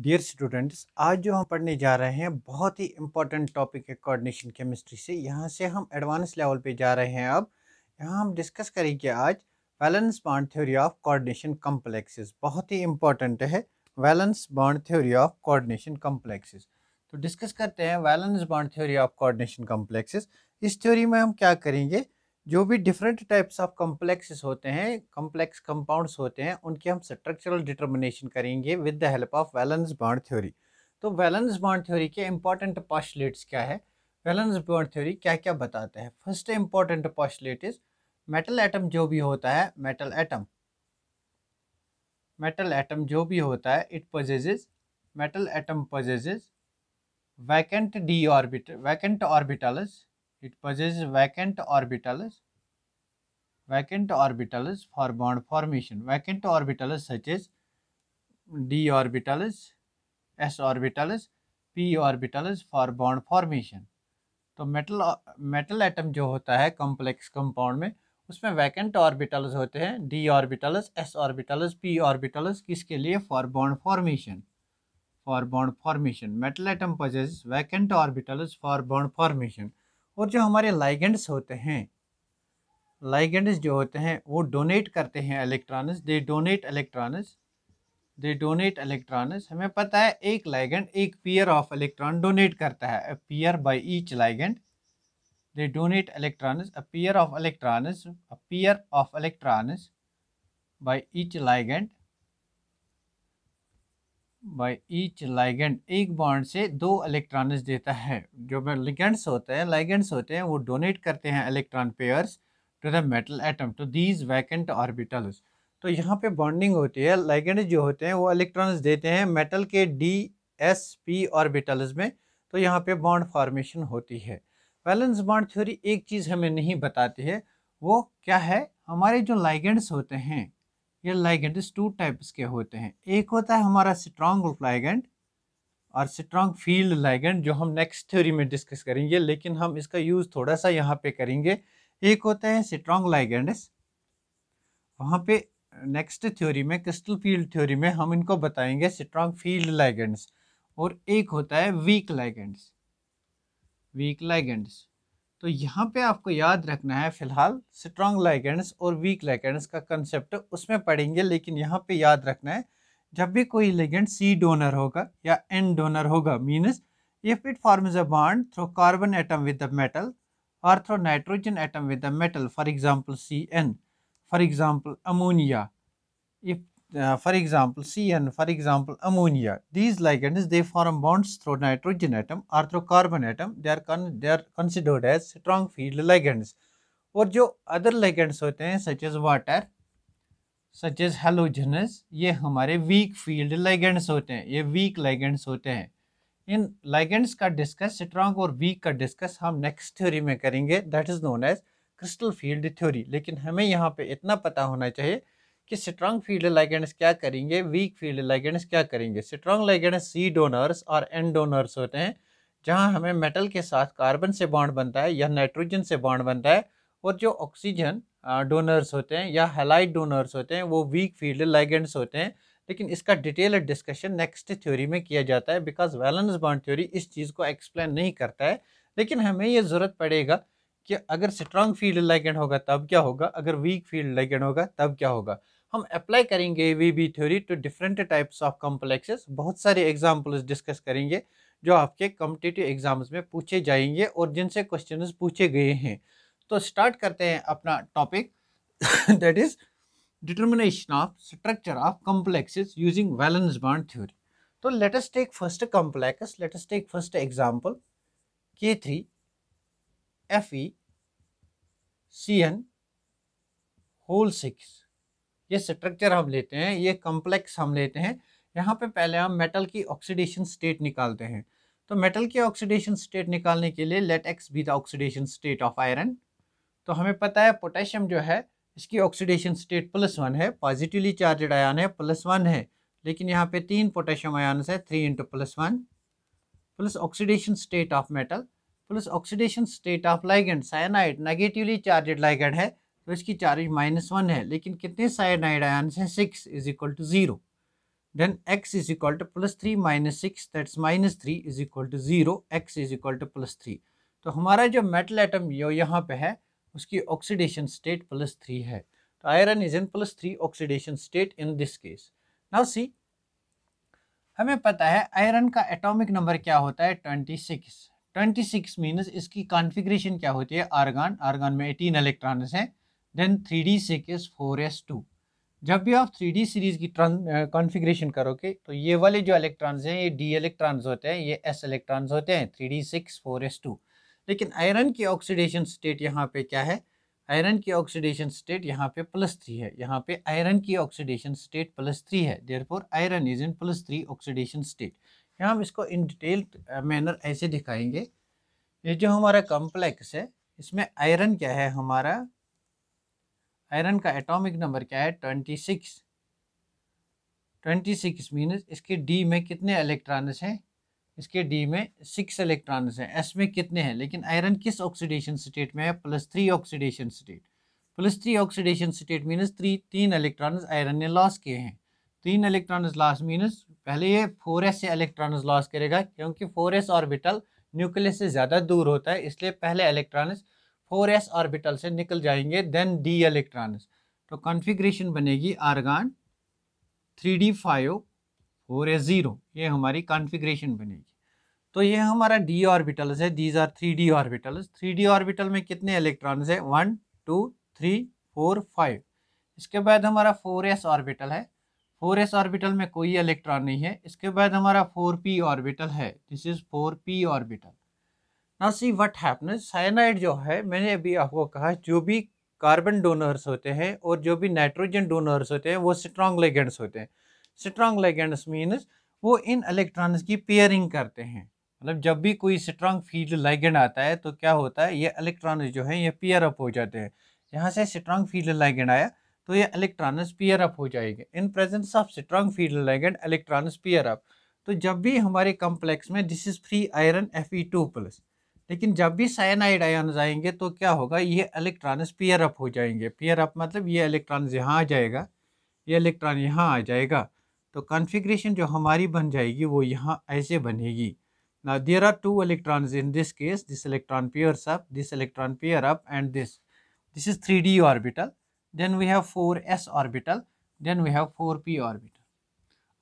Dear students आज जो हम पढ़ने जा रहे हैं बहुत ही इम्पॉर्टेंट टॉपिक है कोऑर्डिनेशन केमिस्ट्री से यहाँ से हम एडवांस लेवल पे जा रहे हैं अब यहाँ हम डिस्कस करेंगे आज valence bond theory of coordination complexes बहुत ही इम्पॉर्टेंट है valence bond theory of coordination complexes तो डिस्कस करते हैं valence bond theory of coordination complexes इस थ्योरी में हम क्या करेंगे जो भी डिफरेंट टाइप्स ऑफ कम्प्लेक्सेस होते हैं कम्प्लेक्स कंपाउंड्स होते हैं उनकी हम स्ट्रक्चरल डिटर्मिनेशन करेंगे with the help of valence bond theory तो वैलेंस बॉन्ड थ्योरी के इंपॉर्टेंट पॉस्टलेट्स क्या है वैलेंस बॉन्ड थ्योरी क्या क्या बताते हैं first important postulate is metal atom जो भी होता है मेटल एटम मेटल एटम जो भी होता है it possesses metal atom possesses vacant D orbit vacant orbitals It possesses vacant orbitals. Vacant orbitals for bond formation. Vacant orbitals such as d orbitals, s orbitals, p orbitals for bond formation. तो metal metal atom जो होता है complex compound में उसमें vacant orbitals होते हैं D orbitals S orbitals P orbitals किसके लिए for bond formation for bond formation metal atom possesses vacant orbitals for bond formation और जो हमारे लाइगेंड्स होते हैं लाइगेंड्स जो होते हैं वो डोनेट करते हैं electrons they donate electrons they donate electrons हमें पता है एक लाइगेंड एक पेयर ऑफ इलेक्ट्रॉन डोनेट करता है a pair by each ligand they donate electrons a pair of electrons a pair of electrons by each ligand by each ligand एक bond से दो इलेक्ट्रॉन्स देता है जो लिगेंड्स होते हैं लाइगेंड्स होते हैं वो डोनेट करते हैं electron pairs to the metal atom to these vacant orbitals तो यहाँ पे बॉन्डिंग होती है लाइगेंड जो होते हैं वो इलेक्ट्रॉन्स देते हैं मेटल के डी एस पी ऑर्बिटल्स में तो यहाँ पे बॉन्ड फॉर्मेशन होती है बैलेंस बॉन्ड थ्योरी एक चीज़ हमें नहीं बताती है वो क्या है हमारे जो लाइगेंड्स होते हैं ये लाइगेंड इस टू टाइप्स के होते हैं एक होता है हमारा स्ट्रॉन्ग लाइगेंड और स्ट्रॉन्ग फील्ड लाइगेंड जो हम नेक्स्ट थ्योरी में डिस्कस करेंगे लेकिन हम इसका यूज़ थोड़ा सा यहाँ पे करेंगे एक होता है स्ट्रॉन्ग लाइगेंड्स वहाँ पे नेक्स्ट थ्योरी में क्रिस्टल फील्ड थ्योरी में हम इनको बताएंगे स्ट्रॉन्ग फील्ड लाइगेंड्स और एक होता है वीक लाइगेंड्स वीक लाइगेंड्स तो यहाँ पे आपको याद रखना है फिलहाल स्ट्रॉन्ग लाइगेंड्स और वीक लाइगेंड्स का कंसेप्ट उसमें पढ़ेंगे लेकिन यहाँ पे याद रखना है जब भी कोई लेगेंड सी डोनर होगा या एन डोनर होगा means if it forms a bond through carbon atom with the metal और through nitrogen atom with the metal for example see for example ammonia if uh, for example CN, for example ammonia. These ligands they form bonds through nitrogen atom or through carbon atom. They are con they are considered as strong field ligands. और जो other ligands होते हैं such as water, such as halogens, ये हमारे weak field ligands होते हैं ये weak ligands होते हैं इन ligands का डिस्कस स्ट्रॉन्ग और वीक का डिस्कस हम नेक्स्ट थ्योरी में करेंगे that is known as crystal field theory लेकिन हमें यहाँ पे इतना पता होना चाहिए कि स्ट्रांग फील्ड लाइगेंड्स क्या करेंगे वीक फील्ड लाइगेंड्स क्या करेंगे स्ट्रांग लाइगेंड्स सी डोनर्स और एन डोनर्स होते हैं जहाँ हमें मेटल के साथ कार्बन से बॉन्ड बनता है या नाइट्रोजन से बॉन्ड बनता है और जो ऑक्सीजन डोनर्स होते हैं या हेलाइट डोनर्स होते हैं वो वीक फील्ड लाइगेंड्स होते हैं लेकिन इसका डिटेल डिस्कशन नेक्स्ट थ्योरी में किया जाता है बिकॉज वैलेंस बॉन्ड थ्योरी इस चीज़ को एक्सप्लेन नहीं करता है लेकिन हमें ये ज़रूरत पड़ेगा कि अगर स्ट्रांग फील्ड लाइकेंड होगा तब क्या होगा अगर वीक फील्ड लाइकेंड होगा तब क्या होगा हम अप्लाई करेंगे V B theory to different types of complexes बहुत सारे एग्जाम्पल्स डिस्कस करेंगे जो आपके कॉम्पिटेटिव एग्जाम्स में पूछे जाएंगे और जिनसे क्वेश्चन पूछे गए हैं तो स्टार्ट करते हैं अपना topic that is determination of structure of complexes using valence bond theory तो लेटेस्ट एक टेक फर्स्ट कॉम्प्लेक्स लेटेस्ट एक टेक फर्स्ट एग्जाम्पल के three F E C N whole six ये स्ट्रक्चर हम लेते हैं ये कॉम्प्लेक्स हम लेते हैं यहाँ पे पहले हम मेटल की ऑक्सीडेशन स्टेट निकालते हैं तो मेटल की ऑक्सीडेशन स्टेट निकालने के लिए let x be the oxidation state of iron तो हमें पता है पोटेशियम जो है इसकी ऑक्सीडेशन स्टेट प्लस वन है पॉजिटिवली चार्जेड आयान है प्लस वन है लेकिन यहाँ पे तीन पोटेशियम आयन है three into plus one plus oxidation state of metal plus oxidation state of ligand cyanide negatively charged ligand है तो इसकी चार्ज माइनस वन है लेकिन कितने साइनाइड आयन हैं six is equal to zero then x is equal to plus three minus six that's minus three is equal to zero x is equal to plus three तो हमारा जो metal atom यो यहाँ पे है उसकी oxidation state plus three है तो iron is in plus three oxidation state in this case now see हमें पता है आयरन का एटॉमिक नंबर क्या होता है twenty six twenty six means इसकी कॉन्फिग्रेशन क्या होती है आर्गान आर्गान में एटीन इलेक्ट्रॉन हैं then three D six is four S two जब भी आप थ्री डी सीरीज़ की कॉन्फिग्रेशन करोगे तो ये वाले जो इलेक्ट्रॉन्स हैं ये डी इलेक्ट्रॉन्स होते हैं ये एस इलेक्ट्रॉन्स होते हैं three D six four S two लेकिन आयरन की ऑक्सीडेशन स्टेट यहाँ पे क्या है आयरन की ऑक्सीडेशन स्टेट यहाँ पे प्लस थ्री है यहाँ पे आयरन की ऑक्सीडेशन स्टेट प्लस थ्री है therefore iron is in plus three oxidation state यहाँ हम इसको इन डिटेल मैनर ऐसे दिखाएंगे ये जो हमारा कॉम्प्लेक्स है इसमें आयरन क्या है हमारा आयरन का एटॉमिक नंबर क्या है twenty six twenty six means इसके डी में कितने इलेक्ट्रॉन्स हैं इसके डी में सिक्स इलेक्ट्रॉन्स हैं एस में कितने हैं लेकिन आयरन किस ऑक्सीडेशन स्टेट में है plus three oxidation state plus three oxidation state means three तीन इलेक्ट्रॉन्स आयरन ने लॉस किए हैं तीन इलेक्ट्रॉन्स लॉस मीनस पहले ये फोर से इलेक्ट्रॉन्स लॉस करेगा क्योंकि फोर ऑर्बिटल न्यूक्लियस से ज़्यादा दूर होता है इसलिए पहले इलेक्ट्रॉनस फोर एस ऑर्बिटल से निकल जाएंगे देन डी इलेक्ट्रॉन्स तो कॉन्फ़िगरेशन बनेगी argon three D five four S zero ये हमारी कॉन्फ़िगरेशन बनेगी तो ये हमारा डी ऑर्बिटल्स है these are three D orbitals three D orbital में कितने इलेक्ट्रॉन्स है one two three four five इसके बाद हमारा फोर एस ऑर्बिटल है फोर एस ऑर्बिटल में कोई इलेक्ट्रॉन नहीं है इसके बाद हमारा फोर पी ऑर्बिटल है this is four P orbital now see what happens cyanide जो है मैंने अभी आपको कहा जो भी कार्बन डोनर्स होते हैं और जो भी नाइट्रोजन डोनर्स होते हैं वो स्ट्रॉन्ग लेगेंड्स होते हैं स्ट्रॉन्ग लेगेंड्स मीन्स वो इन इलेक्ट्रॉन्स की पेयरिंग करते हैं मतलब जब भी कोई स्ट्रॉन्ग फील्ड लाइगेंड आता है तो क्या होता है ये इलेक्ट्रॉन जो है ये पेयर अप हो जाते हैं यहाँ से स्ट्रॉन्ग फील्ड लाइगेंड आया तो ये इलेक्ट्रॉनस पियर अप हो जाएंगे in presence of strong field ligand electrons pair up तो जब भी हमारे कॉम्प्लेक्स में this is free iron F E two plus लेकिन जब भी साइनाइड आयन आएंगे तो क्या होगा ये इलेक्ट्रॉनस पियर अप हो जाएंगे पियर अप मतलब ये इलेक्ट्रॉन यहाँ आ जाएगा ये इलेक्ट्रॉन यहाँ आ जाएगा तो कॉन्फ़िगरेशन जो हमारी बन जाएगी वो यहाँ ऐसे बनेगी there are two two in this case this electron electron up this electron electron up and this this is three D orbital then we have four S orbital then we have four P orbital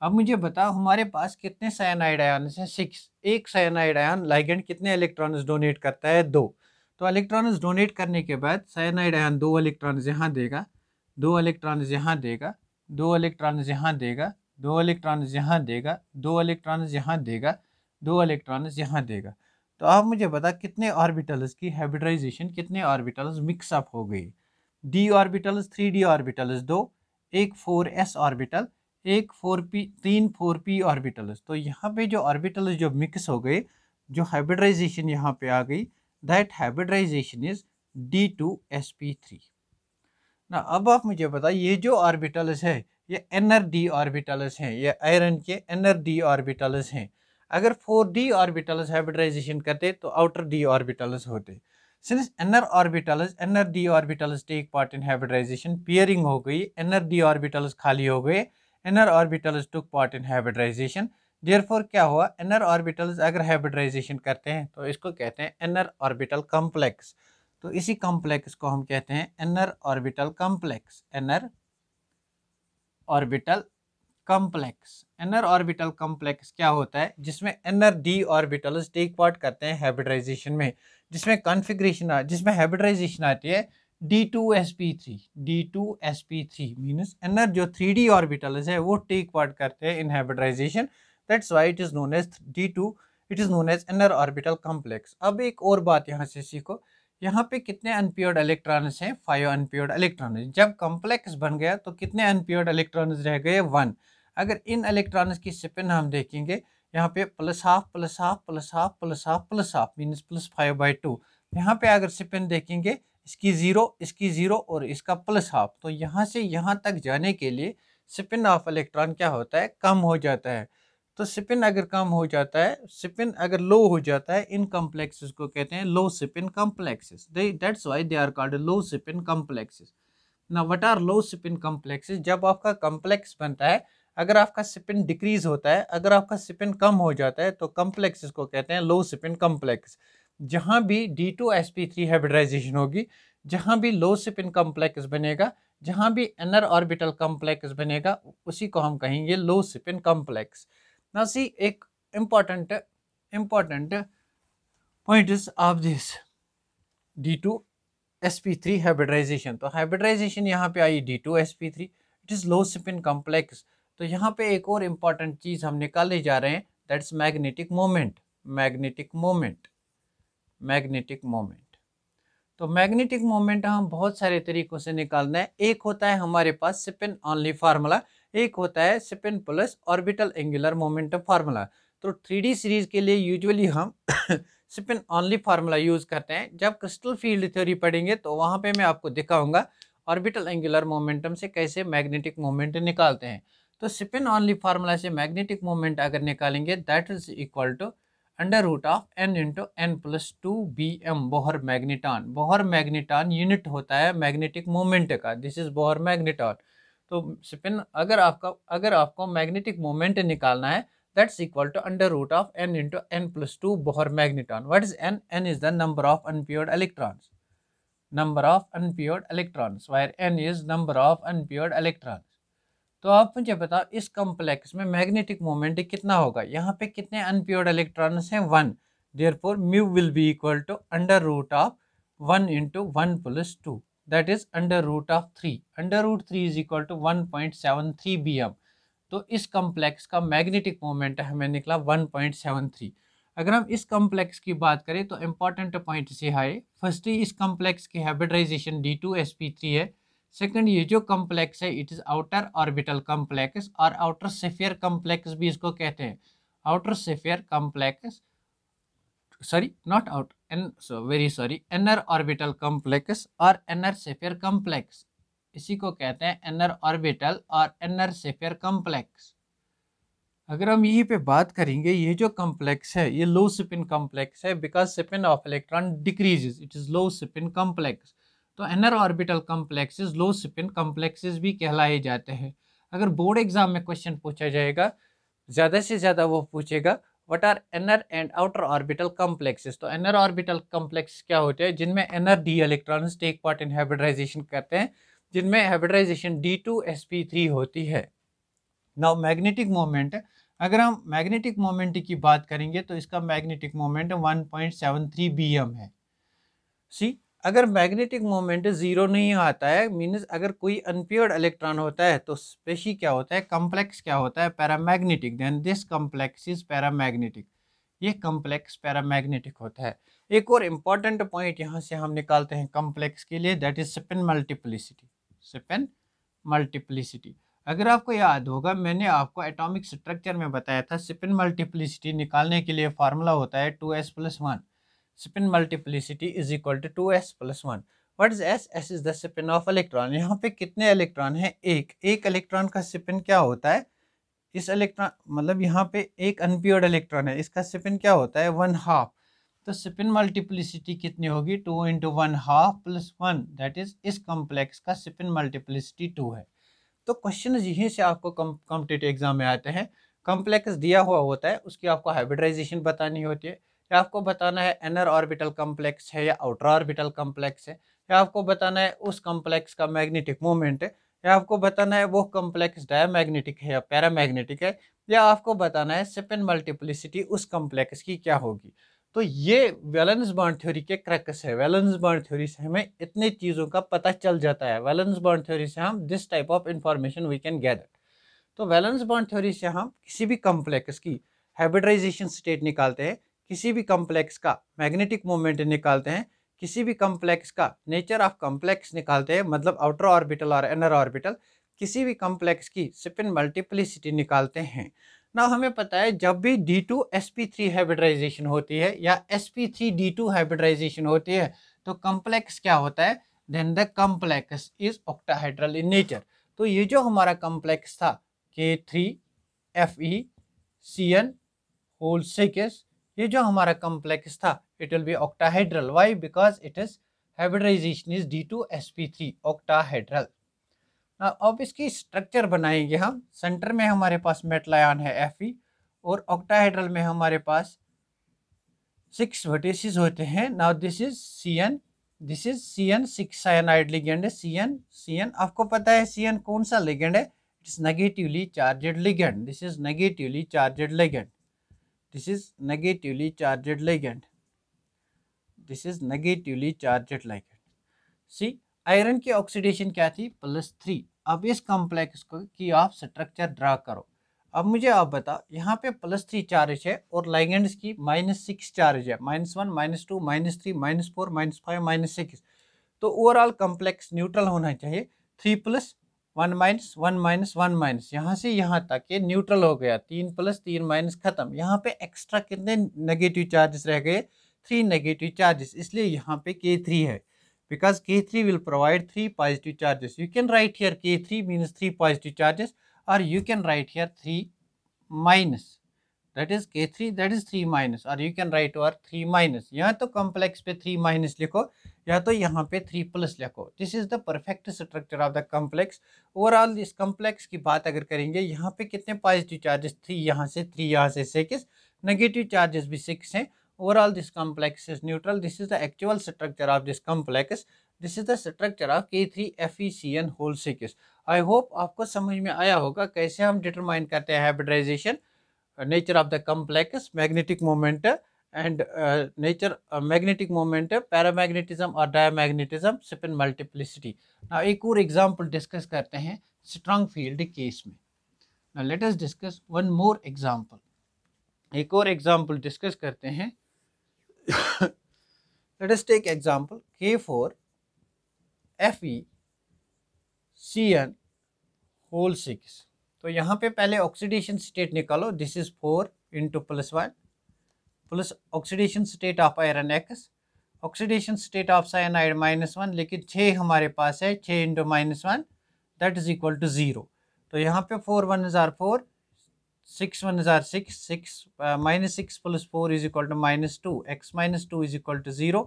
अब मुझे बताओ हमारे पास कितने cyanide ion हैं six एक cyanide ion ligand कितने electrons donate करता है दो तो इलेक्ट्रॉन्स डोनेट करने के बाद साइनाइड आयन दो इलेक्ट्रॉन्स यहाँ देगा दो इलेक्ट्रॉन्स यहाँ देगा दो इलेक्ट्रॉन्स यहाँ देगा दो इलेक्ट्रॉन्स यहाँ देगा दो इलेक्ट्रॉन्स यहाँ देगा दो इलेक्ट्रॉन्स यहाँ देगा तो आप मुझे बता कितने ऑर्बिटल्स की हाइब्रिडाइजेशन कितने ऑर्बिटल्स मिक्सअप हो गई D orbitals three D orbitals दो एक फोर एस ऑर्बिटल एक फोर पी तीन फोर पी ऑर्बिटल्स तो यहाँ पे जो ऑर्बिटल्स जो मिक्स हो गए जो हाइब्रिडाइजेशन यहाँ पे आ गई that hybridization is D two S P three ना अब आप मुझे बताइए ये जो ऑर्बिटल्स है ये एन आर डी ऑर्बिटल्स हैं ये आयरन के एन आर डी ऑर्बिटल्स हैं अगर फोर डी ऑर्बिटल्स हाइब्रिडाइजेशन करते तो आउटर डी ऑर्बिटल्स होते Since nr orbitals, nr d orbitals take part in hybridization, pairing हो गई, nr d orbitals खाली हो गए, nr orbitals took part in hybridization. Therefore क्या हुआ? nr orbitals अगर hybridization करते हैं तो इसको कहते हैं nr orbital complex. तो इसी complex को हम कहते हैं nr orbital complex, nr orbital complex inner orbital complex क्या होता है जिसमें inner D orbitals take part करते हैं हाइब्रिडाइजेशन में जिसमें कॉन्फ़िगरेशन जिसमें हाइब्रिडाइजेशन आती है D two S P three D two S P three means inner जो थ्री डी ऑर्बिटल्स है वो टेक पार्ट करते हैं in hybridization that's why it is known as D two it is known as inner orbital complex अब एक और बात यहाँ से सीखो यहाँ पे कितने अनप्योर्ड इलेक्ट्रॉन्स हैं फाइव अनप्योर्ड इलेक्ट्रॉन्स जब कॉम्प्लेक्स बन गया तो कितने अनप्योर्ड इलेक्ट्रॉन्स रह गए वन अगर इन इलेक्ट्रॉन्स की स्पिन हम देखेंगे यहाँ पे plus half plus half plus half plus half plus half means plus five by two यहाँ पे अगर सिपन देखेंगे इसकी ज़ीरो इसकी ज़ीरो और इसका प्लस हाफ तो यहाँ से यहाँ तक जाने के लिए स्पिन ऑफ इलेक्ट्रॉन क्या होता है कम हो जाता है तो स्पिन अगर कम हो जाता है स्पिन अगर लो हो जाता है इन कम्प्लेक्सेस को कहते हैं low spin complexes that's why they are called low spin complexes ना what are low spin complexes जब आपका कम्प्लेक्स बनता है अगर आपका सिपिन डिक्रीज होता है अगर आपका सिपिन कम हो जाता है तो कम्प्लेक्स इसको कहते हैं लो सिपिन कम्प्लेक्स जहाँ भी D two S P three hybridization होगी जहाँ भी लो सिपिन कम्प्लेक्स बनेगा जहाँ भी एनर ऑर्बिटल कम्प्लेक्स बनेगा उसी को हम कहेंगे लो सिपिन कम्प्लेक्स ना सी एक important important point of this D two S P three hybridization तो हाइब्रिडाइजेशन यहाँ पे आई D two S P three it is low spin complex तो यहाँ पे एक और इम्पॉर्टेंट चीज़ हम निकालने जा रहे हैं that's magnetic moment magnetic moment magnetic moment तो मैग्नेटिक मोमेंट हम बहुत सारे तरीक़ों से निकालना है एक होता है हमारे पास स्पिन ऑनली फार्मूला एक होता है spin plus orbital angular momentum formula तो थ्री सीरीज़ के लिए यूजली हम स्पिन ऑनली फार्मूला यूज़ करते हैं जब क्रिस्टल फील्ड थ्योरी पढ़ेंगे तो वहाँ पे मैं आपको दिखाऊंगा ऑर्बिटल एंगुलर मोमेंटम से कैसे मैग्नेटिक मोमेंट निकालते हैं तो स्पिन ऑनली फार्मूला से मैग्नेटिक मोमेंट अगर निकालेंगे that is equal to under root of N into N plus two B M Bohr magneton Bohr magneton unit होता है मैग्नेटिक मोमेंट का दिस इज बोहर मैग्नेटॉन तो स्पिन अगर आपका अगर आपको मैग्नेटिक मोमेंट निकालना है that's equal to under root of N into N plus two Bohr magneton what is N N is the number of unpaired electrons number of unpaired electrons where N is number of unpaired electron तो आप मुझे बताओ इस complex में magnetic moment कितना होगा यहाँ पे कितने अनप्योर्ड इलेक्ट्रॉन्स हैं one therefore mu will be equal to under root of one into one plus two that is under root of three under root three is equal to one point seven three B M तो इस complex का magnetic moment हमें निकला one point seven three अगर हम इस complex की बात करें तो इम्पॉर्टेंट पॉइंट से है फर्स्टली इस कम्प्लेक्स की hybridization D two S P three है सेकंड ये जो कम्प्लेक्स है it is outer orbital complex और आउटर सेफियर कम्प्लेक्स भी इसको कहते हैं outer sphere complex sorry not out an very sorry inner orbital complex और एनर सेफियर कम्प्लेक्स इसी को कहते हैं एनर ऑर्बिटल और एनर सेफियर कम्प्लेक्स अगर हम यहीं पे बात करेंगे ये जो कम्प्लेक्स है ये लो स्पिन कम्प्लेक्स है because spin of electron decreases it is low spin complex तो inner orbital complexes low spin complexes भी कहलाए जाते हैं अगर बोर्ड एग्जाम में क्वेश्चन पूछा जाएगा ज़्यादा से ज़्यादा वो पूछेगा what are inner and outer orbital complexes तो एनर ऑर्बिटल कम्प्लेक्स क्या होते हैं जिनमें inner D electrons take part in hybridization करते हैं जिनमें हाइब्रिडाइजेशन D two S P three होती है नाउ मैग्नेटिक मोमेंट अगर हम मैग्नेटिक मोमेंट की बात करेंगे तो इसका मैग्नेटिक मोमेंट बी एम है सी अगर मैग्नेटिक मोमेंट ज़ीरो नहीं आता है मीन्स अगर कोई अनप्योर्ड इलेक्ट्रॉन होता है तो स्पेशी क्या होता है कम्प्लेक्स क्या होता है paramagnetic then this complex is paramagnetic ये कम्प्लेक्स पैरामैग्नेटिक होता है एक और इम्पॉर्टेंट पॉइंट यहाँ से हम निकालते हैं कम्प्लेक्स के लिए that is spin multiplicity spin multiplicity अगर आपको याद होगा मैंने आपको एटॉमिक स्ट्रक्चर में बताया था स्पिन मल्टीप्लिसिटी निकालने के लिए फार्मूला होता है two S plus one multiplicity is equal to two S plus one what is S S is the spin of electron यहाँ पे कितने इलेक्ट्रॉन हैं एक एक इलेक्ट्रॉन का स्पिन क्या होता है इस इलेक्ट्रॉन मतलब यहाँ पे एक अनप्योर्ड इलेक्ट्रॉन है इसका स्पिन क्या होता है वन हाफ तो स्पिन मल्टीप्लिसिटी कितनी होगी two into one half plus one that is इस कॉम्प्लेक्स का स्पिन मल्टीप्लिसिटी टू है तो क्वेश्चन यहीं से आपको कॉम्पिटेटिव एग्जाम में आते हैं कॉम्प्लेक्स दिया हुआ होता है उसकी आपको हाइब्रिडाइजेशन बतानी होती है या आपको बताना है एनर ऑर्बिटल कम्प्लेक्स है या आउटर ऑर्बिटल कम्प्लेक्स है या आपको बताना है उस कम्प्लेक्स का मैग्नेटिक मोमेंट है या आपको बताना है वो कम्प्लेक्स डायमैग्नेटिक है या पैरामैग्नेटिक है या आपको बताना है सेपन मल्टीप्लिसिटी उस कम्प्लेक्स की क्या होगी तो ये वैलेंस बॉन्ड थ्योरी के क्रैक्स है वैलेंस बॉन्ड थ्योरी से हमें इतने चीज़ों का पता चल जाता है वैलेंस बॉन्ड थ्योरी से हम this type of information we can gather तो वैलेंस बॉन्ड थ्योरी से हम किसी भी कम्प्लेक्स की हाइब्रिडाइजेशन स्टेट निकालते हैं किसी भी कम्प्लेक्स का मैग्नेटिक मोमेंट निकालते हैं किसी भी कम्प्लेक्स का नेचर ऑफ कम्प्लेक्स निकालते हैं मतलब आउटर ऑर्बिटल और इनर ऑर्बिटल किसी भी कम्प्लेक्स की स्पिन मल्टीप्लिसिटी निकालते हैं ना हमें पता है जब भी D two S P three hybridization होती है या S P three D two hybridization होती है तो कम्प्लेक्स क्या होता है then the complex is octahedral in nature तो ये जो हमारा कम्प्लेक्स था K three F E C N whole six ये जो हमारा कम्प्लेक्स था it will be octahedral why because it is hybridization is D two S P three octahedral अब इसकी स्ट्रक्चर बनाएंगे हम सेंटर में हमारे पास मेटल आयन है एफ और ऑक्टाहेड्रल में हमारे पास सिक्स वर्टिसेस होते हैं now this is C N this is C N six cyanide ligand है सी एन सी एन आपको पता है सी एन कौन सा लिगेंड है it's negatively charged ligand this is negatively charged ligand this is negatively charged ligand this is negatively charged ligand see iron की oxidation क्या थी प्लस थ्री अब इस कॉम्प्लेक्स को की आप स्ट्रक्चर ड्रा करो अब मुझे आप बताओ यहाँ पे प्लस थ्री चार्ज है और लाइगेंड्स की माइनस सिक्स चार्ज है minus one minus two minus three minus four minus five minus six तो ओवरऑल कॉम्प्लेक्स न्यूट्रल होना चाहिए three plus one minus one minus one minus यहाँ से यहाँ तक ये न्यूट्रल हो गया तीन प्लस तीन माइनस खत्म यहाँ पे एक्स्ट्रा कितने नेगेटिव चार्जेस रह गए थ्री नेगेटिव चार्जेस इसलिए यहाँ पे के थ्री है because K three will provide three positive charges you can write here K three means three positive charges और you can write here three minus that is K three that is three minus और you can write और three minus यहाँ तो complex पे three minus लिखो या तो यहाँ पे थ्री प्लस लिखो this is the perfect structure of the complex overall इस कम्प्लेक्स की बात अगर करेंगे यहाँ पे कितने पॉजिटिव चार्जेस थ्री यहाँ से थ्री यहाँ से सिक्स नेगेटिव चार्जेस भी सिक्स हैं overall this is neutral this is the actual structure of this complex this is the structure of K three F E C N whole six I hope आपको समझ में आया होगा कैसे हम determine करते हैं hybridization nature of the complex magnetic moment and nature magnetic moment paramagnetism और डाया डायमैग्नेटिज्म स्पिन मल्टीप्लिसिटी ना एक और एग्जाम्पल डिस्कस करते हैं स्ट्रांग फील्ड केस में ना let us discuss one more example एक और एग्जाम्पल डिस्कस करते हैं let us take example K four F E C N whole six तो यहाँ पे पहले ऑक्सीडेशन स्टेट निकालो this is four into plus one plus oxidation state of iron X oxidation state of cyanide minus one लेकिन छः हमारे पास है छः into minus one that is equal to zero तो यहाँ पे फोर वन हज़ार फोर सिक्स वन हज़ार six six minus six plus four is equal to minus two X minus two is equal to zero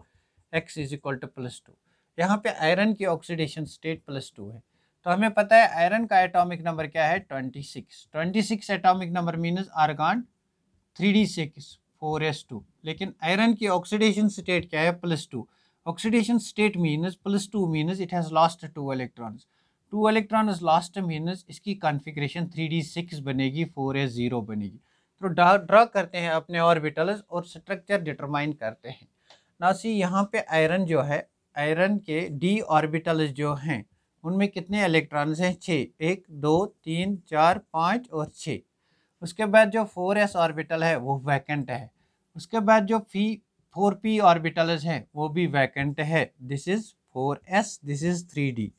x is equal to plus two यहाँ पे iron की oxidation state plus two है तो हमें पता है iron का एटॉमिक नंबर क्या है twenty six twenty six atomic number means argon three D six four S two लेकिन आयरन की ऑक्सीडेशन स्टेट क्या है plus two oxidation state means plus two means it has lost two electrons two is lost means इसकी configuration three D six बनेगी four S zero बनेगी तो draw करते हैं अपने ऑर्बिटल्स और स्ट्रक्चर डिटरमाइन करते हैं ना सी यहाँ पे आयरन जो है आयरन के डी ऑर्बिटल्स जो हैं उनमें कितने इलेक्ट्रॉन्स हैं छः एक दो तीन चार पाँच और छः उसके बाद जो फोर एस ऑर्बिटल है वो वैकेंट है उसके बाद जो फी फोर पी ऑर्बिटल्स हैं वो भी वैकेंट है this is four S this is three D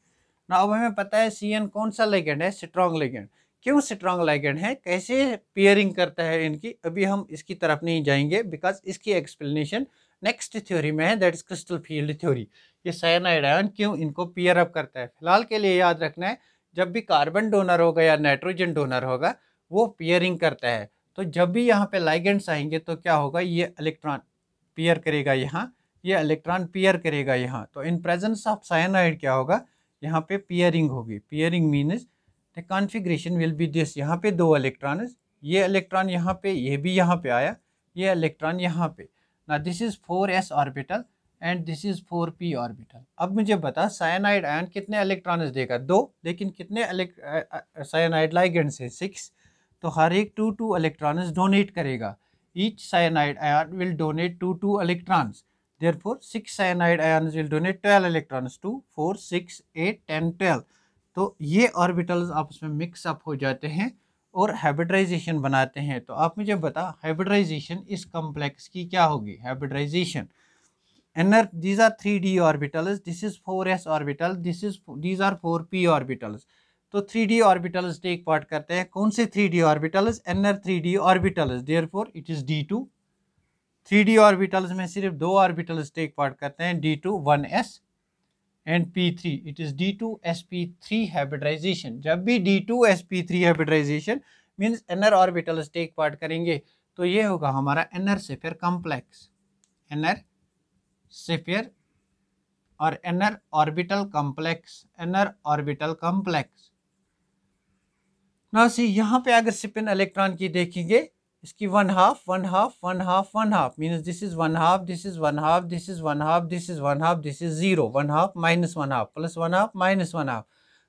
ना अब हमें पता है सी एन कौन सा लेगेंड है स्ट्रॉन्ग लेगेंड क्यों स्ट्रॉन्ग लेगेंड है कैसे पेयरिंग करता है इनकी अभी हम इसकी तरफ नहीं जाएंगे बिकॉज इसकी एक्सप्लेनेशन नेक्स्ट थ्योरी में है that is crystal field theory ये साइनाइड आयन क्यों इनको पियर अप करता है फिलहाल के लिए याद रखना है जब भी कार्बन डोनर होगा या नाइट्रोजन डोनर होगा वो पियरिंग करता है तो जब भी यहाँ पे लाइगेंट्स आएंगे तो क्या होगा ये इलेक्ट्रॉन पियर करेगा यहाँ ये इलेक्ट्रॉन पियर करेगा यहाँ तो इन प्रेजेंस ऑफ साइनाइड क्या होगा यहाँ पे पियरिंग होगी pairing means the configuration will be this यहाँ पे दो इलेक्ट्रॉन ये इलेक्ट्रॉन यहाँ पे ये भी यहाँ पे आया ये इलेक्ट्रॉन यहाँ पे ना this is four S orbital and this is four P orbital अब मुझे बता साइनाइड आयन कितने इलेक्ट्रॉन देगा दो लेकिन कितने साइनाइड लाइगेंट्स हैं सिक्स तो हर एक टू टू इलेक्ट्रॉन्स डोनेट करेगा each cyanide ion will donate two two electrons for six cyanide ion will donate twelve electrons two four six eight ten twelve तो ये ऑर्बिटल्स आपस में मिक्स अप हो जाते हैं और हाइब्रिडाइजेशन बनाते हैं तो आप मुझे बता हाइब्रिडाइजेशन इस कम्प्लेक्स की क्या होगी hybridization inner these are three D orbitals this is four S orbital this is these are four P orbitals तो three D orbitals take part करते हैं कौन से three D orbitals inner three D orbitals therefore it is D two three D orbitals में सिर्फ दो orbitals take part करते हैं D two one S and P three it is D two S P three hybridization जब भी D two S P three hybridization means inner orbitals take part करेंगे तो ये होगा हमारा एन आर से फिर कम्प्लेक्स एन आर से फिर और inner orbital complex inner orbital complex ना सी यहाँ पे अगर स्पिन इलेक्ट्रॉन की देखेंगे इसकी one half one half one half one half means this is one half this is one half this is one half this is one half this is zero one half minus one half plus one half minus one half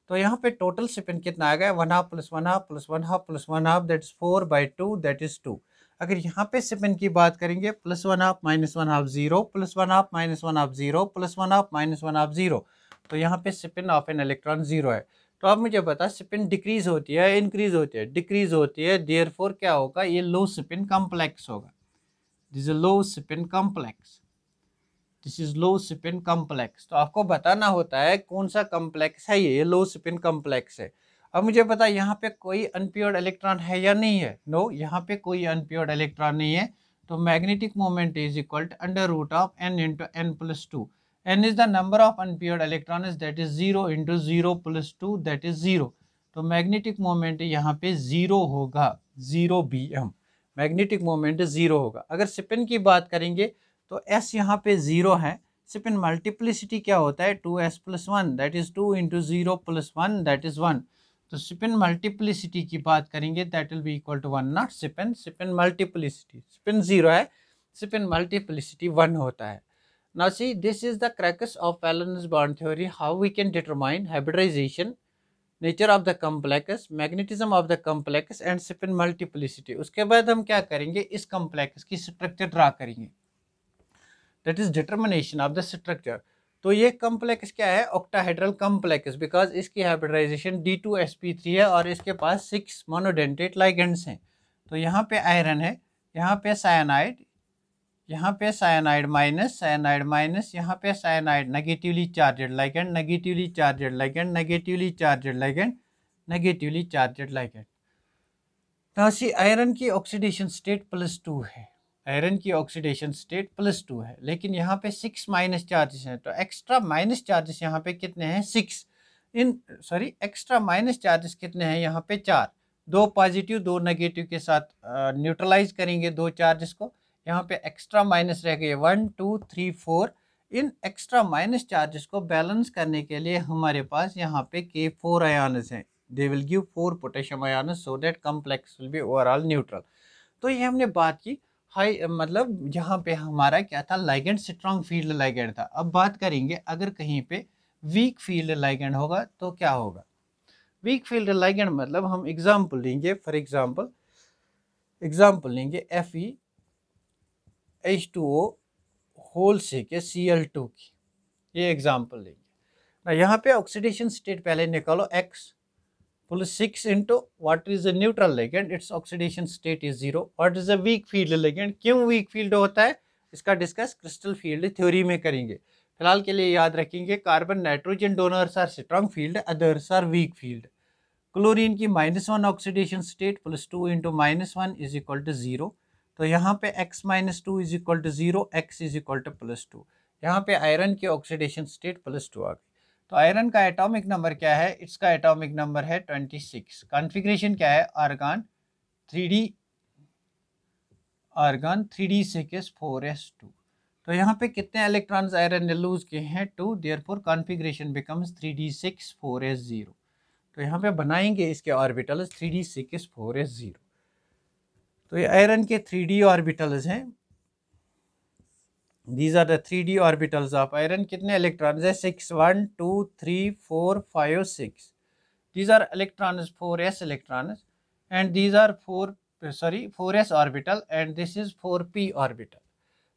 तो यहाँ पे total spin कितना आ गया one half plus one half plus one half plus one half that is four by two that is to अगर यहाँ पे spin की बात करेंगे plus one half minus one half zero plus one half minus one half zero plus one half minus one half zero तो यहाँ पे spin of an electron zero है तो आप मुझे बता स्पिन डिक्रीज होती है इंक्रीज होती है डिक्रीज होती है देयर क्या होगा ये लो स्पिन कॉम्प्लेक्स होगा this is low spin complex this is low spin complex तो आपको बताना होता है कौन सा कम्प्लेक्स है ये लो स्पिन कॉम्प्लेक्स है अब मुझे पता यहाँ पे कोई अनप्योर्ड इलेक्ट्रॉन है या नहीं है नो no, यहाँ पे कोई अनप्योर्ड इलेक्ट्रॉन नहीं है तो magnetic moment is equal to under root of N into N plus two is the number of of electron is that is zero into zero plus two that is zero तो magnetic moment यहाँ पे zero होगा zero B M magnetic moment zero होगा अगर spin की बात करेंगे तो एस यहाँ पे ज़ीरो है स्पिन मल्टीप्लिसिटी क्या होता है two S plus one that is two into zero plus one that is one तो स्पिन मल्टीप्लिसिटी की बात करेंगे that will be equal to one not spin spin multiplicity spin zero है spin multiplicity one होता है Now see, this is the crux of valence bond theory, how we can determine hybridization, nature of the complex, magnetism of the complex and spin multiplicity. उसके बाद हम क्या करेंगे इस complex की structure draw करेंगे That is determination of the structure. तो ये complex क्या है octahedral complex because इसकी hybridization D2sp3 है और इसके पास six monodentate ligands हैं तो यहाँ पे iron है यहाँ पे cyanide, यहाँ पे साइनाइड माइनस साइनाइड माइनस यहाँ पे cyanide negatively charged ligand negatively charged ligand negatively charged ligand negatively charged ligand तासी आयरन की ऑक्सीडेशन स्टेट प्लस टू है आयरन की ऑक्सीडेशन स्टेट प्लस टू है लेकिन यहाँ पे सिक्स माइनस चार्जेस हैं तो एक्स्ट्रा माइनस चार्जेस यहाँ पे कितने हैं सिक्स इन सॉरी एक्स्ट्रा माइनस चार्जेस कितने हैं यहाँ पे चार दो पॉजिटिव दो नेगेटिव के साथ न्यूट्रलाइज करेंगे दो चार्जेस को यहाँ पे एक्स्ट्रा माइनस रह गए वन टू थ्री फोर इन एक्स्ट्रा माइनस चार्जेस को बैलेंस करने के लिए हमारे पास यहाँ पे के फोर आयानस हैं they will give four potassium ions so that complex will be overall neutral तो ये हमने बात की हाई मतलब यहाँ पे हमारा क्या था लाइगेंड स्ट्रॉन्ग फील्ड लाइगेंड था अब बात करेंगे अगर कहीं पे वीक फील्ड लाइगेंड होगा तो क्या होगा वीक फील्ड लाइगेंड मतलब हम एग्जाम्पल लेंगे फॉर एग्जाम्पल एग्जाम्पल लेंगे F E H two O whole से के सी एल टू की ये एग्जाम्पल लेंगे ना यहाँ पे ऑक्सीडेशन स्टेट पहले निकालो X plus six into what is a neutral ligand it's oxidation state is zero what is a weak field ligand क्यों वीक फील्ड होता है इसका डिस्कस क्रिस्टल फील्ड थ्योरी में करेंगे फिलहाल के लिए याद रखेंगे carbon nitrogen donors are strong field others are weak field chlorine की minus one oxidation state plus two into minus one is equal to zero तो यहाँ पे x minus two is equal to zero x is equal to plus two यहाँ पे iron की oxidation state plus two आ गई तो iron का एटॉमिक नंबर क्या है इसका एटॉमिक नंबर है ट्वेंटी सिक्स कॉन्फिग्रेशन क्या है argon three D argon three D six four S two तो यहाँ पे कितने इलेक्ट्रॉन्स आयरन ने लूज किए हैं two therefore configuration becomes three D six four S zero तो यहाँ पे बनाएंगे इसके orbitals three D six four S zero तो ये आयरन के थ्री डी ऑर्बिटल्स हैं these are three D orbitals of iron कितने इलेक्ट्रॉन है six one two three four five six these are electrons four S electrons and these are four sorry four S orbital and this is four P orbital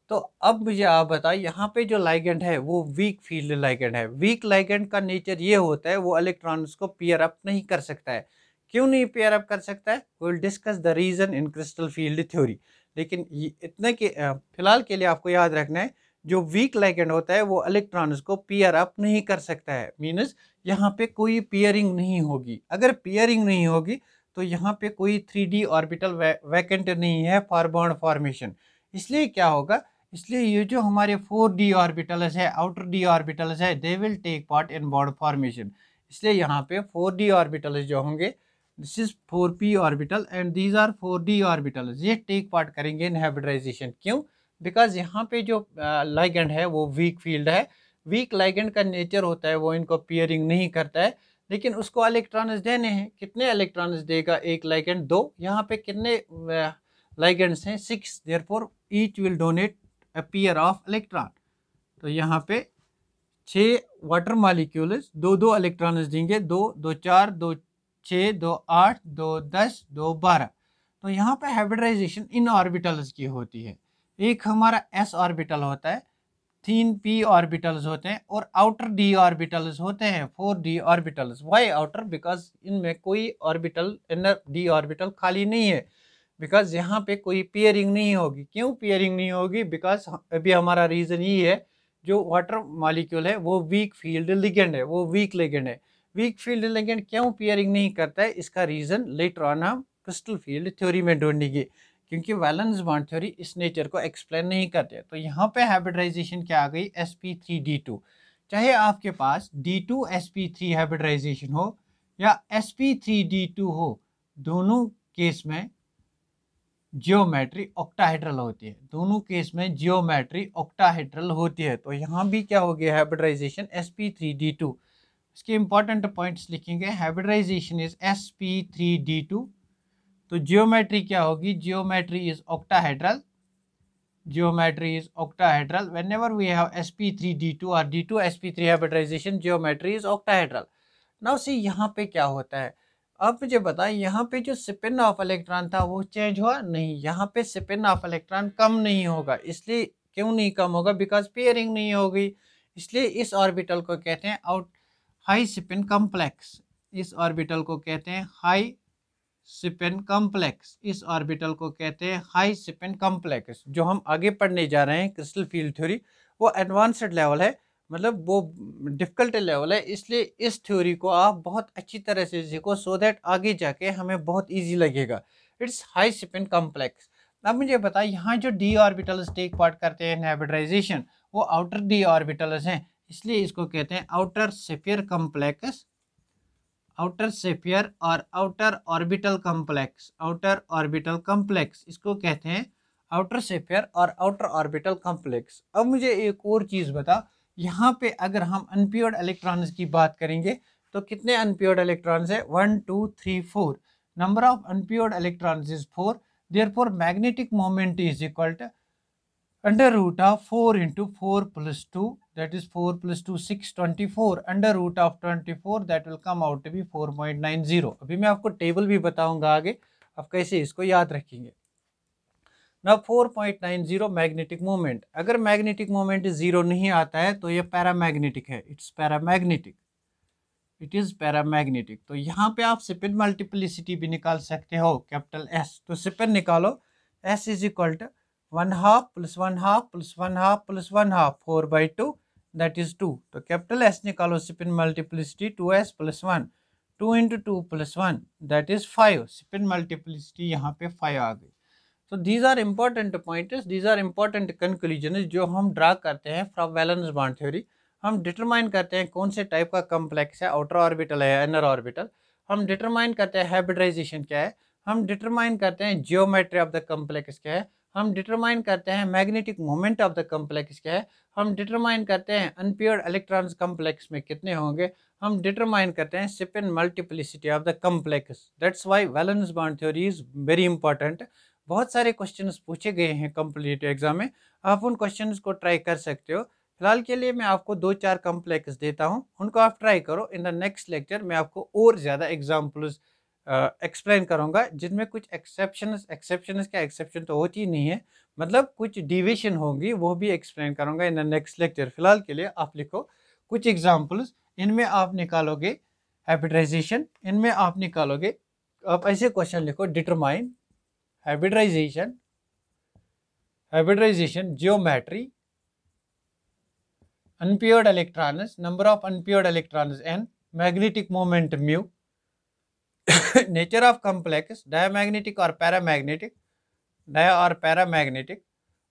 तो अब मुझे आप बताइए यहाँ पे जो लाइगेंड है वो वीक फील्ड लाइगेंड है वीक लाइगेंड का नेचर ये होता है वो इलेक्ट्रॉन्स को पियर अप नहीं कर सकता है क्यों नहीं पेयर अप कर सकता है will discuss the reason in crystal field theory लेकिन इतने के फिलहाल के लिए आपको याद रखना है जो वीक लाइकेंड होता है वो इलेक्ट्रॉन्स को पेयर अप नहीं कर सकता है मीनस यहाँ पे कोई पेयरिंग नहीं होगी अगर पेयरिंग नहीं होगी तो यहाँ पे कोई थ्री डी ऑर्बिटल वैकेंट नहीं है फॉर बॉन्ड फॉर्मेशन इसलिए क्या होगा इसलिए ये जो हमारे फोर डी ऑर्बिटल्स है आउटर डी ऑर्बिटल्स है they will take part in bond formation इसलिए यहाँ पे फोर डी ऑर्बिटल्स जो होंगे this is four P orbital and these are four D orbital ये टेक पार्ट करेंगे इन हाइब्रिडाइजेशन क्यों बिकॉज यहाँ पे जो लाइगेंड है वो वीक फील्ड है वीक लाइगेंड का नेचर होता है वो इनको पेयरिंग नहीं करता है लेकिन उसको इलेक्ट्रॉन्स देने हैं कितने इलेक्ट्रॉन्स देगा एक लाइगेंड दो यहाँ पे कितने लाइगेंड्स हैं six therefore each will donate a pair of electron तो यहाँ पे छः वाटर मालिक्यूल्स दो दो इलेक्ट्रॉन्स देंगे दो दो चार दो छः दो आठ दो दस दो बारह तो यहाँ पर हाइब्रिडाइजेशन इन ऑर्बिटल्स की होती है एक हमारा एस ऑर्बिटल होता है तीन पी ऑर्बिटल्स होते हैं और आउटर डी ऑर्बिटल्स होते हैं four D orbitals why outer because इनमें कोई ऑर्बिटल इनर डी ऑर्बिटल खाली नहीं है बिकॉज यहाँ पे कोई पेयरिंग नहीं होगी क्यों पेयरिंग नहीं होगी बिकॉज अभी हमारा रीज़न ये है जो वाटर मालिक्यूल है वो वीक फील्ड लिगेंड है वो वीक लिगेंड है वीक फील्ड लेकिन क्यों पेयरिंग नहीं करता है इसका रीज़न लेटर ऑन हम क्रिस्टल फील्ड थ्योरी में ढूंढेंगे क्योंकि वैलेंस बॉन्ड थ्योरी इस नेचर को एक्सप्लेन नहीं करते तो यहाँ पे हाइब्रिडाइजेशन क्या आ गई S P three D two चाहे आपके पास D two S P three हो या S P three D two हो दोनों केस में जियोमेट्री ऑक्टाहीड्रल होती है दोनों केस में जियोमेट्री ऑक्टाहीड्रल होती है तो यहाँ भी क्या हो गया hybridization S P three D two इसके इंपॉर्टेंट पॉइंट्स लिखेंगे hybridization is S P three D two तो जियोमेट्री क्या होगी geometry is geometry is ever we have S P three D two we D two S P three hybridization geometry is octahedral now see यहाँ पे क्या होता है अब मुझे बताएं यहाँ पे जो स्पिन ऑफ इलेक्ट्रॉन था वो चेंज हुआ नहीं यहाँ पे स्पिन ऑफ इलेक्ट्रॉन कम नहीं होगा इसलिए क्यों नहीं कम होगा बिकॉज पेयरिंग नहीं होगी इसलिए इस ऑर्बिटल को कहते हैं आउट हाई स्पिन कॉम्प्लेक्स इस ऑर्बिटल को कहते हैं हाई स्पिन कॉम्प्लेक्स इस ऑर्बिटल को कहते हैं हाई स्पिन कॉम्प्लेक्स जो हम आगे पढ़ने जा रहे हैं क्रिस्टल फील्ड थ्योरी वो एडवांस्ड लेवल है मतलब वो डिफ़िकल्ट लेवल है इसलिए इस थ्योरी को आप बहुत अच्छी तरह से सीखो सो दैट आगे जाके हमें बहुत ईजी लगेगा इट्स हाई स्पिन कम्प्लेक्स अब मुझे बताएं यहाँ जो डी ऑर्बिटल्स टेक पार्ट करते हैं नेबिड्राइजेशन वो आउटर डी ऑर्बिटल्स हैं इसलिए इसको कहते हैं outer sphere complex outer sphere और outer orbital complex outer orbital complex इसको कहते हैं आउटर सेफियर और आउटर ऑर्बिटल कम्प्लेक्स अब मुझे एक और चीज़ बता यहाँ पे अगर हम अनप्योर्ड इलेक्ट्रॉन्स की बात करेंगे तो कितने अनप्योर्ड इलेक्ट्रॉन्स है one two three four number of unpaired electrons is four therefore magnetic moment is equal to under root of 4 into 4 plus 2 that is 4 plus 2 6 24 under root of 24 that will come out to be 4.90 अभी मैं आपको table भी बताऊंगा आगे आप कैसे इसको याद रखेंगे ना 4.90 मैग्नेटिक मोमेंट अगर मैग्नेटिक मोमेंट ज़ीरो नहीं आता है तो ये पैरामैग्नेटिक है it's paramagnetic it is paramagnetic तो यहाँ पे आप स्पिन मल्टीप्लिसिटी भी निकाल सकते हो कैपिटल एस तो स्पिन निकालो S is equal to one half plus one half plus one half plus one half four by two that is two तो कैपिटल एस निकालो spin multiplicity two S plus one two into two plus one that is five spin multiplicity यहाँ पे five आ गई तो these are important point these are important conclusion जो हम draw करते हैं फ्रॉम वैलेंस बॉन्ड थ्योरी हम डिटरमाइन करते हैं कौन से टाइप का कम्प्लेक्स है आउटर ऑर्बिटल है इनर ऑर्बिटल हम डिटरमाइन करते हैं हाइब्रिडाइजेशन क्या है हम डिटरमाइन करते हैं जियोमेट्री ऑफ द कम्प्लेक्स क्या है हम डिटरमाइन करते हैं magnetic moment of the complex क्या है हम डिटरमाइन करते हैं अनप्योर इलेक्ट्रॉन्स कम्प्लेक्स में कितने होंगे हम डिटरमाइन करते हैं spin and multiplicity of the complex that's why valence bond theory is very important बहुत सारे क्वेश्चन पूछे गए हैं कम्प्लीट एग्जाम में आप उन क्वेश्चन को ट्राई कर सकते हो फिलहाल के लिए मैं आपको दो चार कम्प्लेक्स देता हूँ उनको आप ट्राई करो इन द नेक्स्ट लेक्चर मैं आपको और ज़्यादा एग्जाम्पल्स एक्सप्लेन करूँगा जिनमें कुछ एक्सेप्शन एक्सेप्शन का एक्सेप्शन तो होती ही नहीं है मतलब कुछ डिविशन होगी वो भी एक्सप्लेन करूँगा इन द नेक्स्ट लेक्चर फिलहाल के लिए आप लिखो कुछ एग्जाम्पल्स इनमें आप निकालोगे हैबिटाइजेशन इनमें आप निकालोगे आप ऐसे क्वेश्चन लिखो determine hybridization hybridization geometry unpaired electrons number of unpaired electrons and magnetic moment mu of of diamagnetic और मैग्नेटिक डया और मैग्नेटिक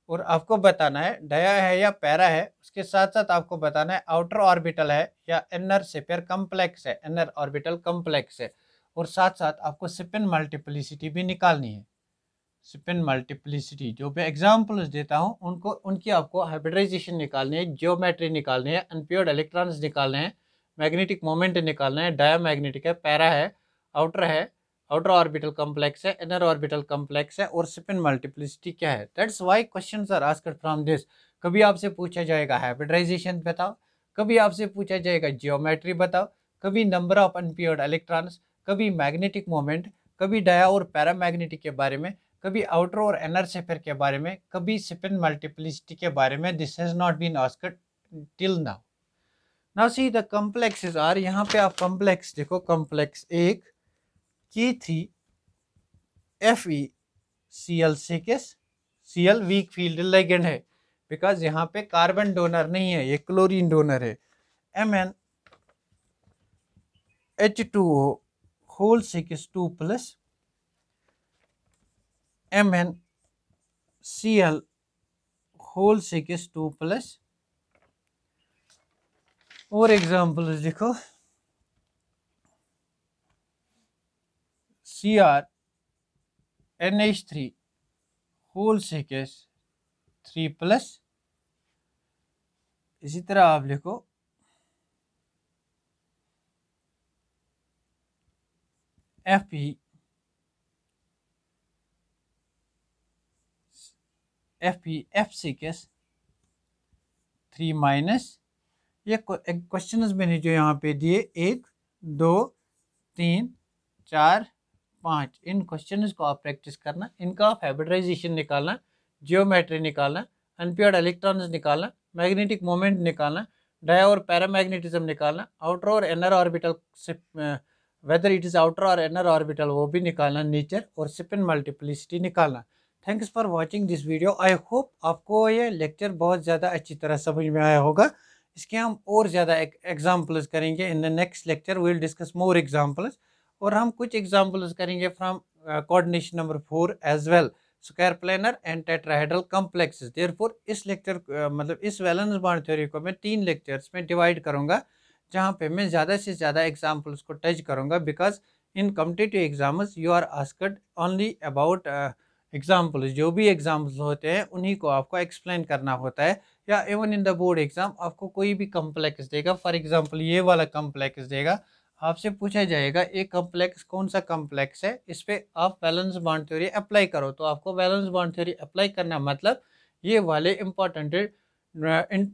और आपको बताना है डाया है या पैरा है उसके साथ साथ आपको बताना है आउटर ऑर्बिटल है या इनर सेपेयर कम्प्लेक्स है इनर ऑर्बिटल कम्प्लेक्स है और साथ साथ आपको सिपिन मल्टीप्लिसिटी भी निकालनी है सिपिन मल्टीप्लिसिटी जो मैं एग्जाम्पल्स देता हूँ उनको उनकी आपको हाइब्रिडाइजेशन निकालनी है जियोमेट्री निकालनी है अनप्योर्ड इलेक्ट्रॉन्स निकालने हैं मैग्नेटिक मोमेंट निकालना है डाया मैग्नेटिक है पैरा है आउटर है आउटर ऑर्बिटल कॉम्प्लेक्स है इनर ऑर्बिटल कॉम्प्लेक्स है और स्पिन मल्टीप्लिसिटी क्या है that's why question are asked from this कभी आपसे पूछा जाएगा हाइब्रिडाइजेशन बताओ कभी आपसे पूछा जाएगा जियोमेट्री बताओ कभी नंबर ऑफ अनपियर्ड इलेक्ट्रॉन्स कभी मैग्नेटिक मोमेंट कभी डाया और पैरामैग्नेटिक के बारे में कभी आउटर और एनर सेफेयर के बारे में कभी स्पिन मल्टीप्लिसिटी के बारे में this has not been asked till now now see the complexes are यहाँ पे आप कम्प्लेक्स देखो कम्प्लेक्स एक की three F E C L के C L weak field ligand है बिकॉज यहाँ पे कार्बन डोनर नहीं है ये क्लोरीन डोनर है M N H two O whole six two plus M N C L whole six two plus और examples लिखो C R N H three whole six three plus इसी तरह आप लिखो F E F E F six three minus ये question मैंने जो यहाँ पे दिए एक दो तीन चार पाँच इन क्वेश्चन को आप प्रैक्टिस करना इनका आप निकालना जियोमेट्री निकालना अनप्योर्ड इलेक्ट्रॉन्स निकालना मैग्नेटिक मोमेंट निकालना डाया और पैरामैग्नेटिज्म निकालना आउटर और inner orbital whether it is outer और इनर ऑर्बिटल वो भी निकालना नेचर और स्पिन मल्टीप्लिसिटी निकालना thanks for watching this video I hope आपको ये लेक्चर बहुत ज़्यादा अच्छी तरह समझ में आया होगा इसके हम और ज़्यादा एग्जाम्पल्स करेंगे in the next lecture we'll discuss more examples और हम कुछ एग्जाम्पल्स करेंगे from coordination number four as well square planar and tetrahedral complexes therefore इस लेक्चर uh, मतलब इस वैलेंस बॉन्ड थ्योरी को मैं तीन लेक्चर्स में डिवाइड करूँगा जहाँ पे मैं ज़्यादा से ज़्यादा एग्जाम्पल्स को टच करूँगा because in competitive exams you are asked only about examples जो भी एग्जाम्पल्स होते हैं उन्हीं को आपको एक्सप्लेन करना होता है या even in the board exam आपको कोई भी कम्प्लेक्स देगा फॉर एग्ज़ाम्पल ये वाला कम्प्लेक्स देगा आपसे पूछा जाएगा एक कम्प्लेक्स कौन सा कम्प्लेक्स है इस पर आप बैलेंस बाउंड थ्योरी अप्लाई करो तो आपको बैलेंस बाउंड थ्योरी अप्लाई करना मतलब ये वाले इम्पॉर्टेंट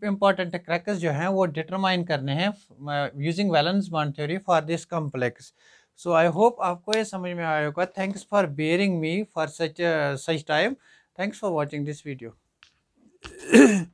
इम्पॉर्टेंट क्रैकर्स जो हैं वो डिटरमाइन करने हैं using valence bond theory for this complex so I hope आपको ये समझ में आया होगा thanks for bearing me for such such time thanks for watching this video